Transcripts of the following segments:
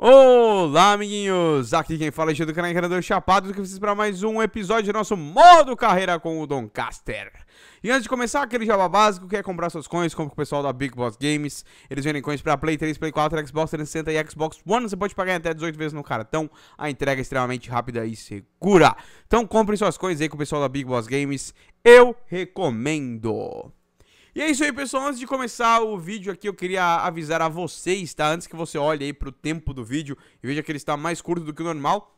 Olá, amiguinhos! Aqui quem fala é do canal Encanador Chapado, do que vocês para mais um episódio do nosso modo carreira com o Doncaster. E antes de começar, aquele jabá básico, quer é comprar suas coins, compra com o pessoal da Big Boss Games. Eles vendem coins para Play 3, Play 4, Xbox 360 e Xbox One. Você pode pagar até 18 vezes no cartão. A entrega é extremamente rápida e segura. Então comprem suas coins aí com o pessoal da Big Boss Games. Eu recomendo. E é isso aí, pessoal. Antes de começar o vídeo aqui, eu queria avisar a vocês, tá? Antes que você olhe aí pro tempo do vídeo e veja que ele está mais curto do que o normal,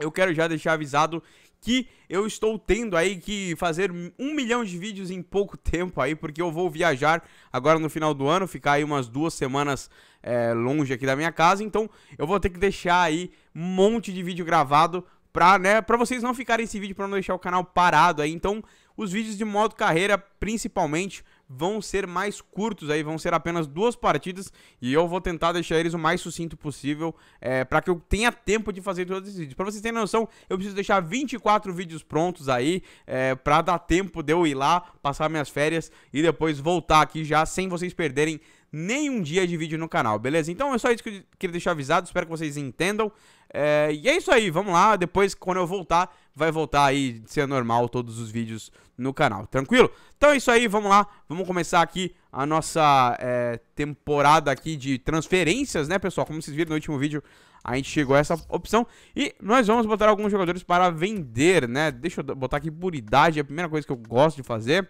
eu quero já deixar avisado que eu estou tendo aí que fazer um milhão de vídeos em pouco tempo aí, porque eu vou viajar agora no final do ano, ficar aí umas duas semanas é, longe aqui da minha casa, então eu vou ter que deixar aí um monte de vídeo gravado pra, né, pra vocês não ficarem esse vídeo, pra não deixar o canal parado aí, então os vídeos de modo carreira, principalmente, vão ser mais curtos aí, vão ser apenas duas partidas e eu vou tentar deixar eles o mais sucinto possível é, para que eu tenha tempo de fazer todos esses vídeos. Para vocês terem noção, eu preciso deixar 24 vídeos prontos aí é, para dar tempo de eu ir lá, passar minhas férias e depois voltar aqui já sem vocês perderem nem um dia de vídeo no canal, beleza? Então é só isso que eu queria deixar avisado, espero que vocês entendam. É, e é isso aí, vamos lá, depois quando eu voltar, vai voltar aí, ser normal, todos os vídeos no canal, tranquilo? Então é isso aí, vamos lá, vamos começar aqui a nossa é, temporada aqui de transferências, né pessoal? Como vocês viram no último vídeo, a gente chegou a essa opção e nós vamos botar alguns jogadores para vender, né? Deixa eu botar aqui por idade, é a primeira coisa que eu gosto de fazer.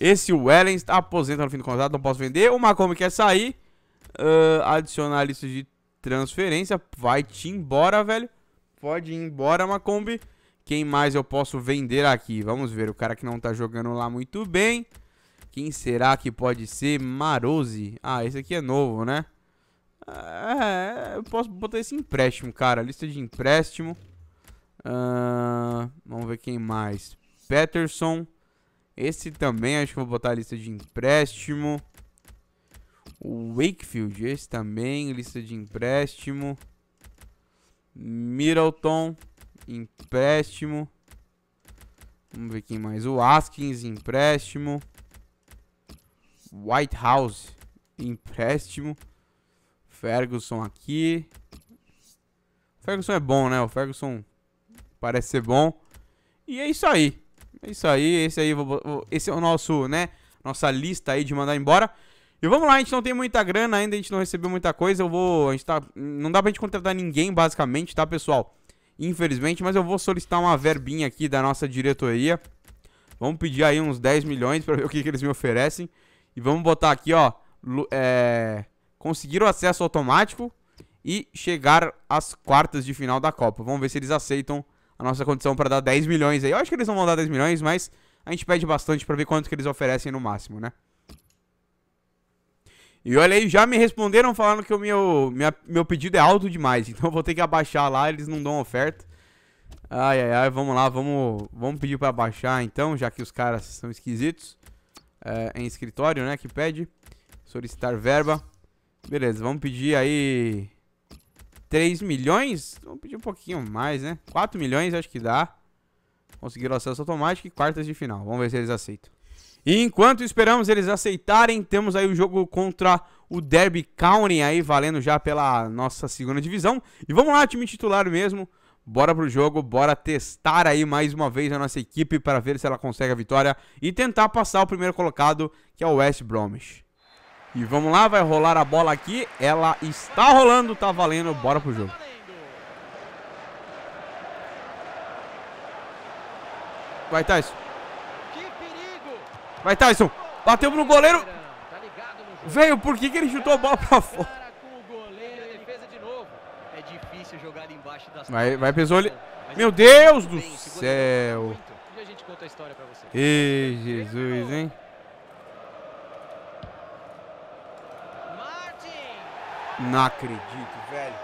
Esse Wellen tá aposenta no fim do contrato, não posso vender. O Macomb quer sair. Uh, adicionar a lista de transferência. Vai-te embora, velho. Pode ir embora, Macomb. Quem mais eu posso vender aqui? Vamos ver, o cara que não tá jogando lá muito bem. Quem será que pode ser? Marose. Ah, esse aqui é novo, né? É, eu posso botar esse empréstimo, cara. Lista de empréstimo. Uh, vamos ver quem mais. Peterson. Esse também, acho que vou botar a lista de empréstimo. O Wakefield, esse também, lista de empréstimo. Middleton, empréstimo. Vamos ver quem mais. O Askins, empréstimo. White House, empréstimo. Ferguson aqui. O Ferguson é bom, né? O Ferguson parece ser bom. E é isso aí. É isso aí, esse aí, esse é o nosso, né, nossa lista aí de mandar embora. E vamos lá, a gente não tem muita grana ainda, a gente não recebeu muita coisa, eu vou, a gente tá, não dá pra gente contratar ninguém basicamente, tá, pessoal? Infelizmente, mas eu vou solicitar uma verbinha aqui da nossa diretoria. Vamos pedir aí uns 10 milhões pra ver o que, que eles me oferecem. E vamos botar aqui, ó, é, conseguir o acesso automático e chegar às quartas de final da Copa. Vamos ver se eles aceitam a nossa condição para dar 10 milhões aí. Eu acho que eles não vão dar 10 milhões, mas a gente pede bastante para ver quanto que eles oferecem no máximo, né? E olha aí, já me responderam falando que o meu, minha, meu pedido é alto demais, então eu vou ter que abaixar lá, eles não dão oferta. Ai, ai, ai, vamos lá, vamos, vamos pedir para abaixar então, já que os caras são esquisitos. É, em escritório, né, que pede solicitar verba. Beleza, vamos pedir aí 3 milhões? Vamos pedir um pouquinho mais, né? 4 milhões acho que dá. Conseguiram acesso automático e quartas de final. Vamos ver se eles aceitam. E enquanto esperamos eles aceitarem, temos aí o jogo contra o Derby County aí valendo já pela nossa segunda divisão. E vamos lá, time titular mesmo. Bora pro jogo, bora testar aí mais uma vez a nossa equipe para ver se ela consegue a vitória e tentar passar o primeiro colocado, que é o West Bromwich. E vamos lá, vai rolar a bola aqui. Ela está rolando, tá valendo. Bora pro jogo. Vai, Tyson. Vai, Tyson. Bateu pro goleiro. Veio, tá por que, que ele chutou a bola pra fora? É vai, vai, Pesoli. Meu Deus do céu. Ei, Jesus, hein? Não acredito, velho.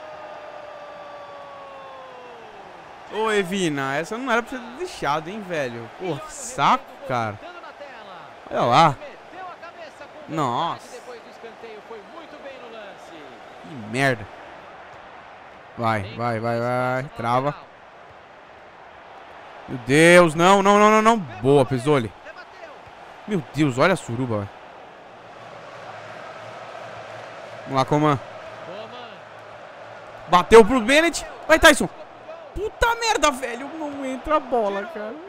Ô, Evina, essa não era pra ter deixado, hein, velho. Pô, que saco, cara. Olha lá. Nossa. Que merda. Vai, vai, vai, vai. Trava. Meu Deus, não, não, não, não, não. Boa, Pesoli. Meu Deus, olha a suruba, velho. Vamos lá, Coman. Bateu pro Bennett. Vai, Tyson. Puta merda, velho. Não entra a bola, cara.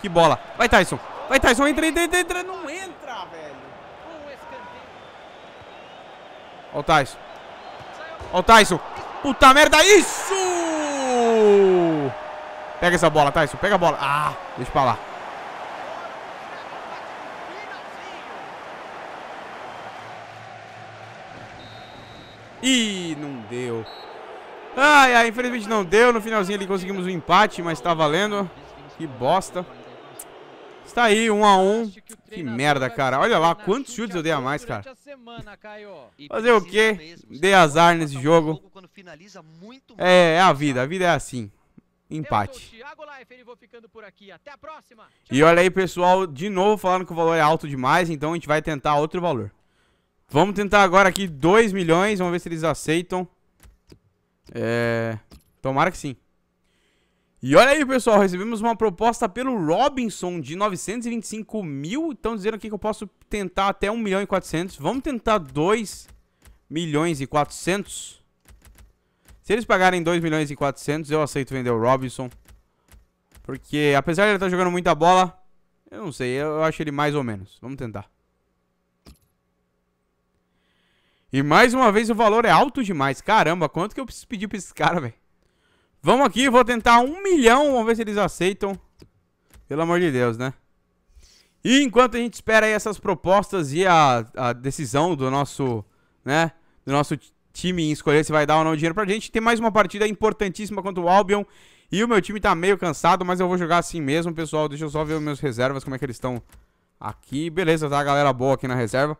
que bola. Vai, Tyson. Vai, Tyson. Entra, entra, entra. entra. Não entra, velho. Ó o Tyson. Ó o Tyson. Puta merda. Isso! Pega essa bola, Tyson. Pega a bola. Ah, deixa pra lá. E não deu. Ai, ai, infelizmente não deu. No finalzinho ali conseguimos o um empate, mas tá valendo. Que bosta. Está aí, um a um. Que merda, cara. Olha lá, quantos chutes eu dei a mais, cara. Fazer o quê? Dei azar nesse jogo. É, é a vida. A vida é assim. Empate. E olha aí, pessoal. De novo falando que o valor é alto demais, então a gente vai tentar outro valor. Vamos tentar agora aqui 2 milhões. Vamos ver se eles aceitam. É... Tomara que sim. E olha aí, pessoal, recebemos uma proposta pelo Robinson de 925 mil. Estão dizendo aqui que eu posso tentar até 1 milhão e 400. Vamos tentar 2 milhões e 400. Se eles pagarem 2 milhões e 400, eu aceito vender o Robinson. Porque apesar de ele estar tá jogando muita bola, eu não sei, eu acho ele mais ou menos. Vamos tentar. E mais uma vez o valor é alto demais. Caramba, quanto que eu preciso pedir pra esses caras, velho? Vamos aqui, vou tentar um milhão. Vamos ver se eles aceitam. Pelo amor de Deus, né? E enquanto a gente espera aí essas propostas e a, a decisão do nosso, né? Do nosso time em escolher se vai dar ou não dinheiro pra gente. Tem mais uma partida importantíssima contra o Albion. E o meu time tá meio cansado, mas eu vou jogar assim mesmo, pessoal. Deixa eu só ver os meus reservas, como é que eles estão aqui. Beleza, tá? Galera boa aqui na reserva.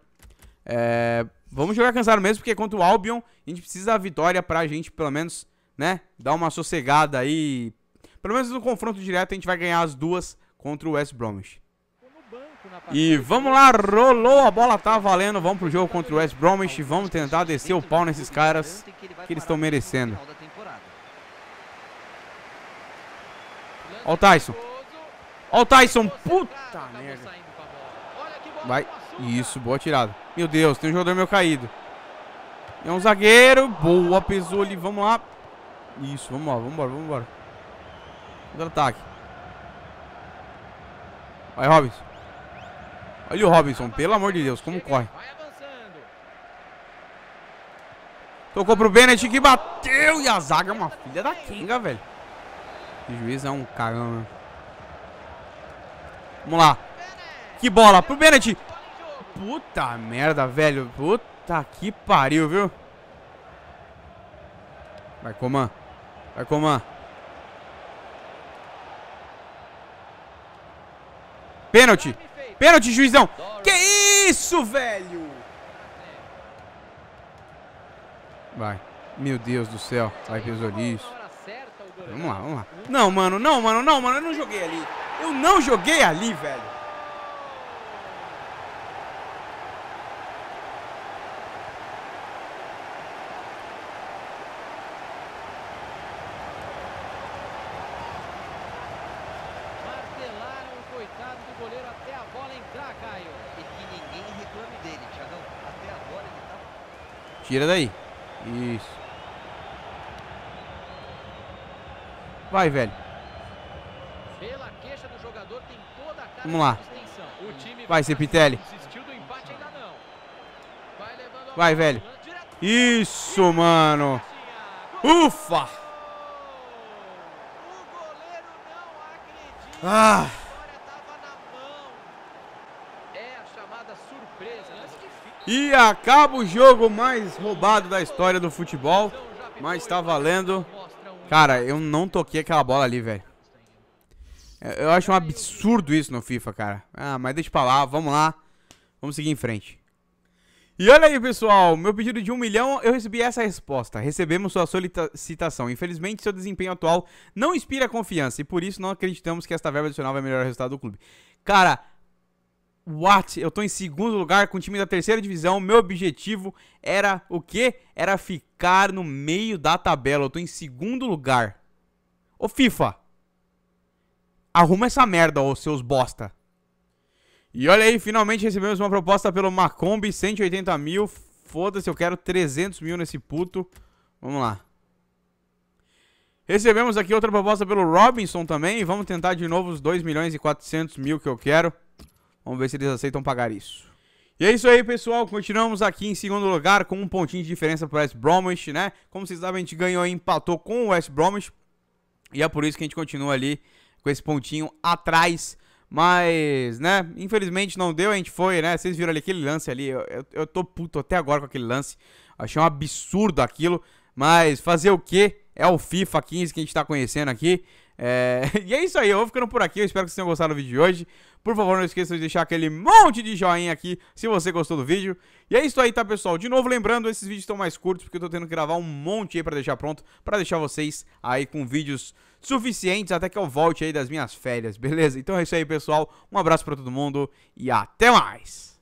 É... Vamos jogar cansado mesmo, porque contra o Albion, a gente precisa da vitória pra gente, pelo menos, né, dar uma sossegada aí. Pelo menos no confronto direto, a gente vai ganhar as duas contra o West Bromwich. E vamos lá, rolou, a bola tá valendo, vamos pro jogo contra o West Bromwich, vamos tentar descer o pau nesses caras que eles estão merecendo. Ó o Tyson. Ó o Tyson, puta merda. Vai. Isso, boa tirada. Meu Deus, tem um jogador meu caído. É um zagueiro. Boa, pesou ali. Vamos lá. Isso, vamos lá, vamos embora, vamos embora. Contra-ataque. Vai, Robinson. Olha o Robinson, pelo amor de Deus, como corre. Tocou pro Bennett que bateu. E a zaga é uma filha da Kinga, velho. O juiz é um cagão, né? Vamos lá. Que bola pro Bennett. Puta merda, velho. Puta que pariu, viu? Vai, Coman. Vai, Coman. Pênalti. Pênalti, juizão. Que isso, velho? Vai. Meu Deus do céu. Vai, Pesolis. Vamos lá, vamos lá. Não, mano, não, mano, não, mano. Eu não joguei ali. Eu não joguei ali, velho. goleiro até a bola entrar, Caio. E que ninguém reclame dele, Thiagão. Até agora ele tá... Tira daí. Isso. Vai, velho. Pela queixa do jogador, tem toda a cara Vamos lá. Vai, Cepitelli. Vai, velho. Isso, mano. Assim, Ufa! Ah! E acaba o jogo mais roubado da história do futebol. Mas tá valendo. Cara, eu não toquei aquela bola ali, velho. É, eu acho um absurdo isso no FIFA, cara. Ah, mas deixa pra lá, vamos lá. Vamos seguir em frente. E olha aí, pessoal, meu pedido de um milhão, eu recebi essa resposta. Recebemos sua solicitação. Infelizmente, seu desempenho atual não inspira confiança e por isso não acreditamos que esta verba adicional vai melhorar o resultado do clube. Cara, What? Eu tô em segundo lugar com o time da terceira divisão. Meu objetivo era o quê? Era ficar no meio da tabela. Eu tô em segundo lugar. Ô FIFA, arruma essa merda, ô seus bosta. E olha aí, finalmente recebemos uma proposta pelo Macombi, 180 mil. Foda-se, eu quero 300 mil nesse puto. Vamos lá. Recebemos aqui outra proposta pelo Robinson também. Vamos tentar de novo os 2 milhões e 400 mil que eu quero. Vamos ver se eles aceitam pagar isso. E é isso aí, pessoal. Continuamos aqui em segundo lugar com um pontinho de diferença para o West Bromwich, né? Como vocês sabem, a gente ganhou e empatou com o West Bromwich. E é por isso que a gente continua ali com esse pontinho atrás. Mas, né, infelizmente não deu, a gente foi, né? Vocês viram ali aquele lance ali. Eu, eu, eu tô puto até agora com aquele lance. Achei um absurdo aquilo. Mas fazer o quê? É o FIFA 15 que a gente tá conhecendo aqui. É... E é isso aí, eu vou ficando por aqui. Eu espero que vocês tenham gostado do vídeo de hoje. Por favor, não esqueçam de deixar aquele monte de joinha aqui se você gostou do vídeo. E é isso aí, tá, pessoal? De novo, lembrando, esses vídeos estão mais curtos porque eu tô tendo que gravar um monte aí pra deixar pronto, pra deixar vocês aí com vídeos suficientes até que eu volte aí das minhas férias, beleza? Então é isso aí, pessoal. Um abraço pra todo mundo e até mais!